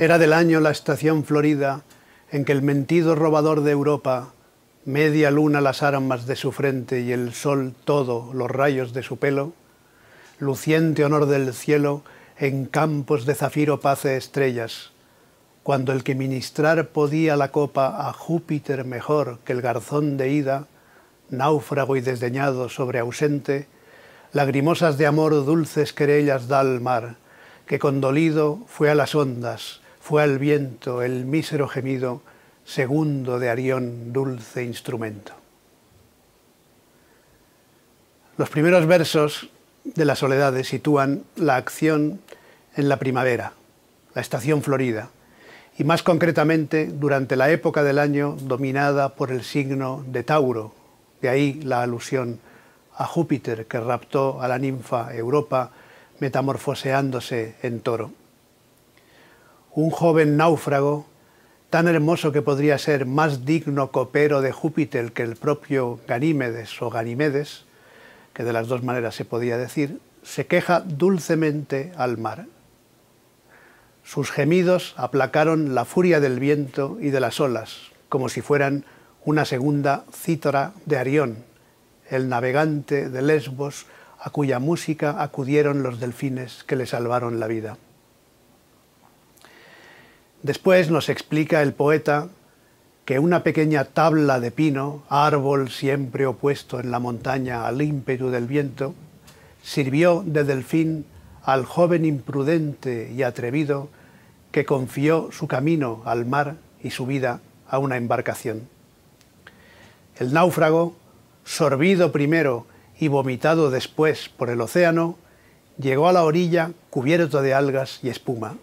Era del año la estación florida en que el mentido robador de Europa, media luna las armas de su frente y el sol todo los rayos de su pelo, luciente honor del cielo, en campos de zafiro pace estrellas, cuando el que ministrar podía la copa a Júpiter mejor que el garzón de ida, náufrago y desdeñado sobre ausente, lagrimosas de amor dulces querellas da al mar, que condolido fue a las ondas, fue al viento el mísero gemido, segundo de Arión, dulce instrumento. Los primeros versos de La Soledad sitúan la acción en la primavera, la estación florida, y más concretamente durante la época del año dominada por el signo de Tauro, de ahí la alusión a Júpiter que raptó a la ninfa Europa metamorfoseándose en toro un joven náufrago, tan hermoso que podría ser más digno copero de Júpiter que el propio Ganímedes o Ganimedes, que de las dos maneras se podía decir, se queja dulcemente al mar. Sus gemidos aplacaron la furia del viento y de las olas, como si fueran una segunda cítara de Arión, el navegante de Lesbos, a cuya música acudieron los delfines que le salvaron la vida. Después nos explica el poeta que una pequeña tabla de pino, árbol siempre opuesto en la montaña al ímpetu del viento, sirvió de delfín al joven imprudente y atrevido que confió su camino al mar y su vida a una embarcación. El náufrago, sorbido primero y vomitado después por el océano, llegó a la orilla cubierto de algas y espuma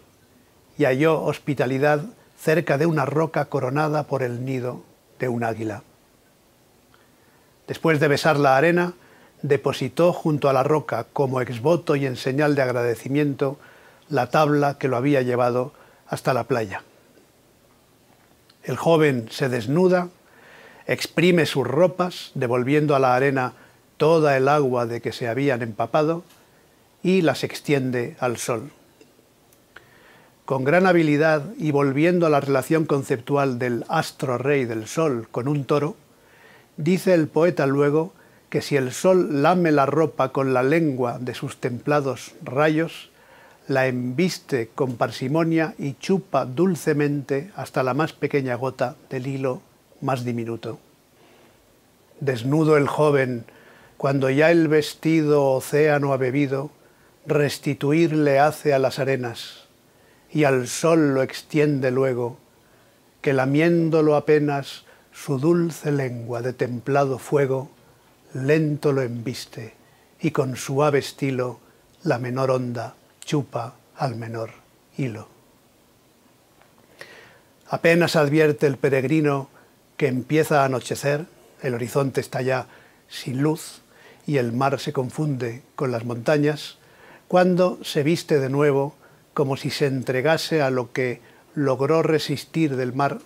y halló hospitalidad cerca de una roca coronada por el nido de un águila. Después de besar la arena, depositó junto a la roca, como exvoto y en señal de agradecimiento, la tabla que lo había llevado hasta la playa. El joven se desnuda, exprime sus ropas, devolviendo a la arena toda el agua de que se habían empapado, y las extiende al sol con gran habilidad y volviendo a la relación conceptual del astro rey del sol con un toro, dice el poeta luego que si el sol lame la ropa con la lengua de sus templados rayos, la embiste con parsimonia y chupa dulcemente hasta la más pequeña gota del hilo más diminuto. Desnudo el joven, cuando ya el vestido océano ha bebido, restituirle hace a las arenas y al sol lo extiende luego, que lamiéndolo apenas su dulce lengua de templado fuego, lento lo embiste y con suave estilo la menor onda chupa al menor hilo. Apenas advierte el peregrino que empieza a anochecer, el horizonte está ya sin luz y el mar se confunde con las montañas, cuando se viste de nuevo como si se entregase a lo que logró resistir del mar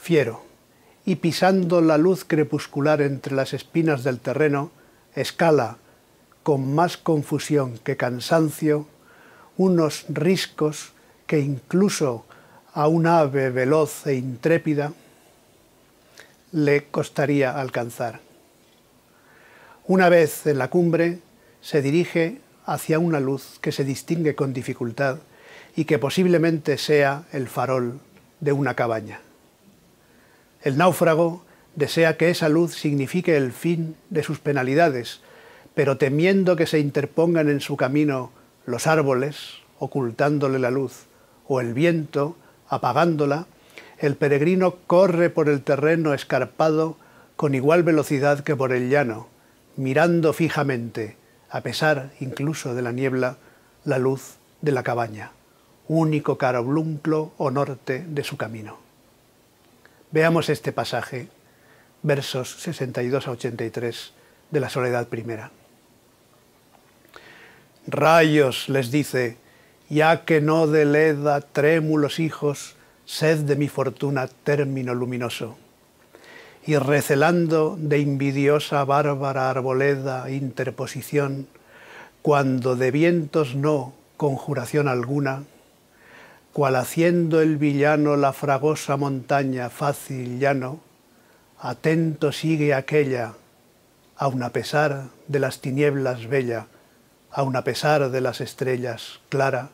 fiero, y pisando la luz crepuscular entre las espinas del terreno, escala, con más confusión que cansancio, unos riscos que incluso a un ave veloz e intrépida le costaría alcanzar. Una vez en la cumbre, se dirige hacia una luz que se distingue con dificultad y que posiblemente sea el farol de una cabaña. El náufrago desea que esa luz signifique el fin de sus penalidades, pero temiendo que se interpongan en su camino los árboles, ocultándole la luz, o el viento, apagándola, el peregrino corre por el terreno escarpado con igual velocidad que por el llano, mirando fijamente, a pesar incluso de la niebla, la luz de la cabaña único blunclo o norte de su camino. Veamos este pasaje, versos 62 a 83 de la Soledad Primera. Rayos, les dice, ya que no de Leda trémulos hijos, sed de mi fortuna término luminoso. Y recelando de invidiosa bárbara arboleda interposición, cuando de vientos no conjuración alguna, cual haciendo el villano la fragosa montaña fácil llano, atento sigue aquella, aun a pesar de las tinieblas bella, aun a pesar de las estrellas clara,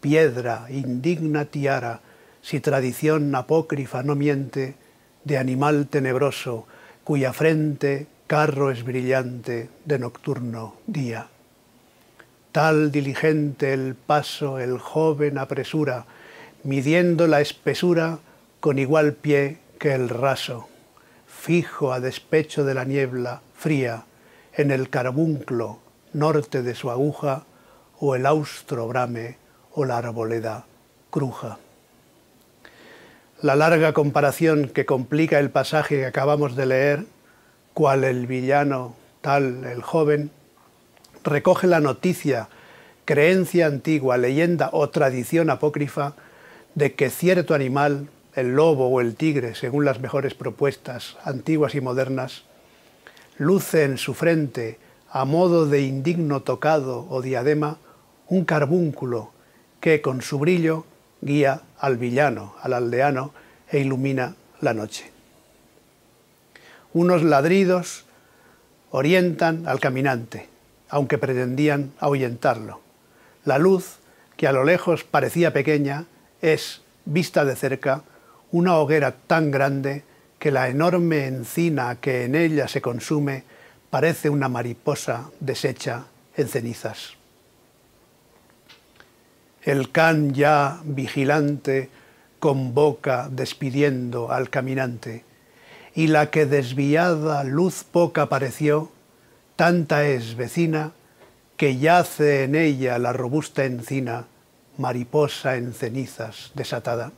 piedra, indigna tiara, si tradición apócrifa no miente, de animal tenebroso, cuya frente carro es brillante de nocturno día. Tal diligente el paso el joven apresura, midiendo la espesura con igual pie que el raso, fijo a despecho de la niebla fría, en el carbunclo norte de su aguja, o el austro brame o la arboleda cruja. La larga comparación que complica el pasaje que acabamos de leer, cual el villano, tal el joven, recoge la noticia, creencia antigua, leyenda o tradición apócrifa de que cierto animal, el lobo o el tigre, según las mejores propuestas antiguas y modernas, luce en su frente, a modo de indigno tocado o diadema, un carbúnculo que con su brillo guía al villano, al aldeano, e ilumina la noche. Unos ladridos orientan al caminante, aunque pretendían ahuyentarlo. La luz, que a lo lejos parecía pequeña, es, vista de cerca, una hoguera tan grande que la enorme encina que en ella se consume parece una mariposa deshecha en cenizas. El can ya vigilante convoca despidiendo al caminante, y la que desviada luz poca pareció, tanta es vecina que yace en ella la robusta encina, mariposa en cenizas desatada.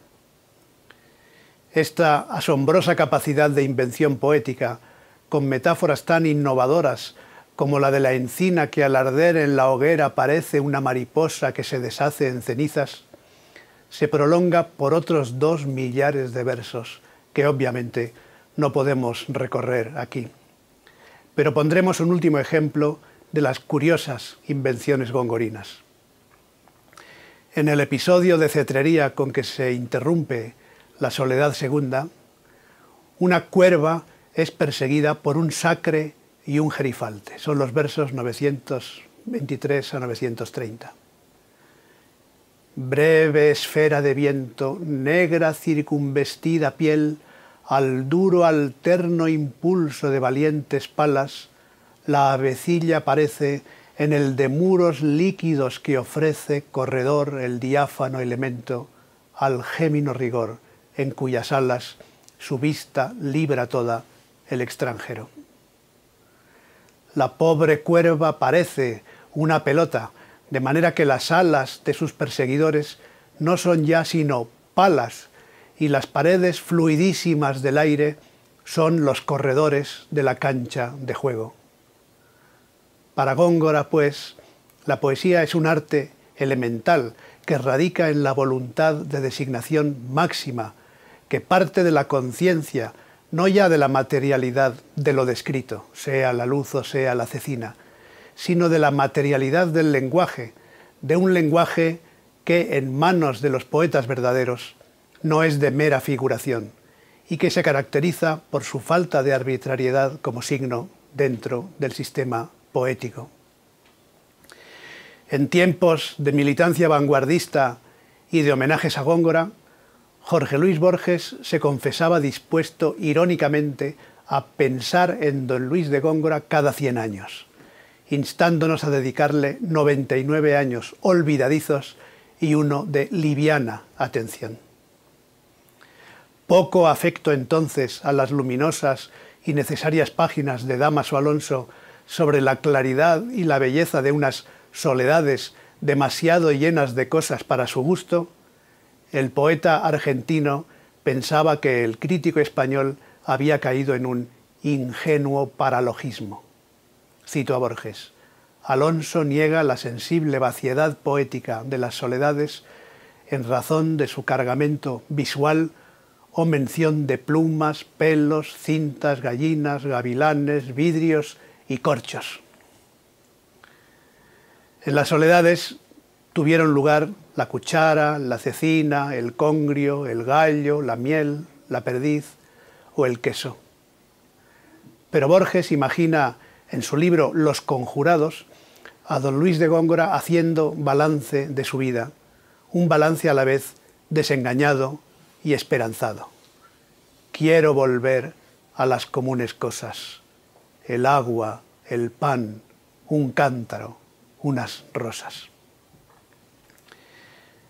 Esta asombrosa capacidad de invención poética, con metáforas tan innovadoras como la de la encina que al arder en la hoguera parece una mariposa que se deshace en cenizas, se prolonga por otros dos millares de versos que obviamente no podemos recorrer aquí pero pondremos un último ejemplo de las curiosas invenciones gongorinas. En el episodio de cetrería con que se interrumpe la Soledad Segunda, una cuerva es perseguida por un sacre y un jerifalte. Son los versos 923 a 930. Breve esfera de viento, negra circunvestida piel, al duro alterno impulso de valientes palas, la avecilla parece en el de muros líquidos que ofrece corredor el diáfano elemento al gémino rigor en cuyas alas su vista libra toda el extranjero. La pobre cuerva parece una pelota, de manera que las alas de sus perseguidores no son ya sino palas y las paredes fluidísimas del aire son los corredores de la cancha de juego. Para Góngora, pues, la poesía es un arte elemental que radica en la voluntad de designación máxima, que parte de la conciencia, no ya de la materialidad de lo descrito, sea la luz o sea la cecina, sino de la materialidad del lenguaje, de un lenguaje que en manos de los poetas verdaderos no es de mera figuración y que se caracteriza por su falta de arbitrariedad como signo dentro del sistema poético. En tiempos de militancia vanguardista y de homenajes a Góngora, Jorge Luis Borges se confesaba dispuesto irónicamente a pensar en don Luis de Góngora cada 100 años, instándonos a dedicarle 99 años olvidadizos y uno de liviana atención. Poco afecto entonces a las luminosas y necesarias páginas de Damaso Alonso sobre la claridad y la belleza de unas soledades demasiado llenas de cosas para su gusto, el poeta argentino pensaba que el crítico español había caído en un ingenuo paralogismo. Cito a Borges. Alonso niega la sensible vaciedad poética de las soledades en razón de su cargamento visual o mención de plumas, pelos, cintas, gallinas, gavilanes, vidrios y corchos. En las soledades tuvieron lugar la cuchara, la cecina, el congrio, el gallo, la miel, la perdiz o el queso. Pero Borges imagina en su libro Los Conjurados a don Luis de Góngora haciendo balance de su vida, un balance a la vez desengañado, y esperanzado. Quiero volver a las comunes cosas, el agua, el pan, un cántaro, unas rosas.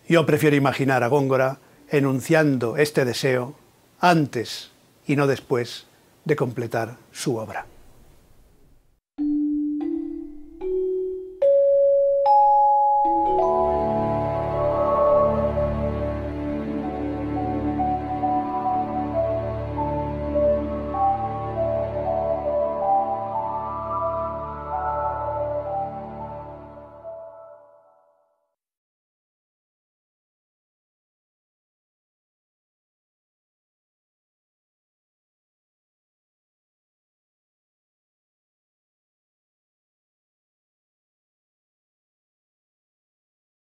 Yo prefiero imaginar a Góngora enunciando este deseo antes y no después de completar su obra.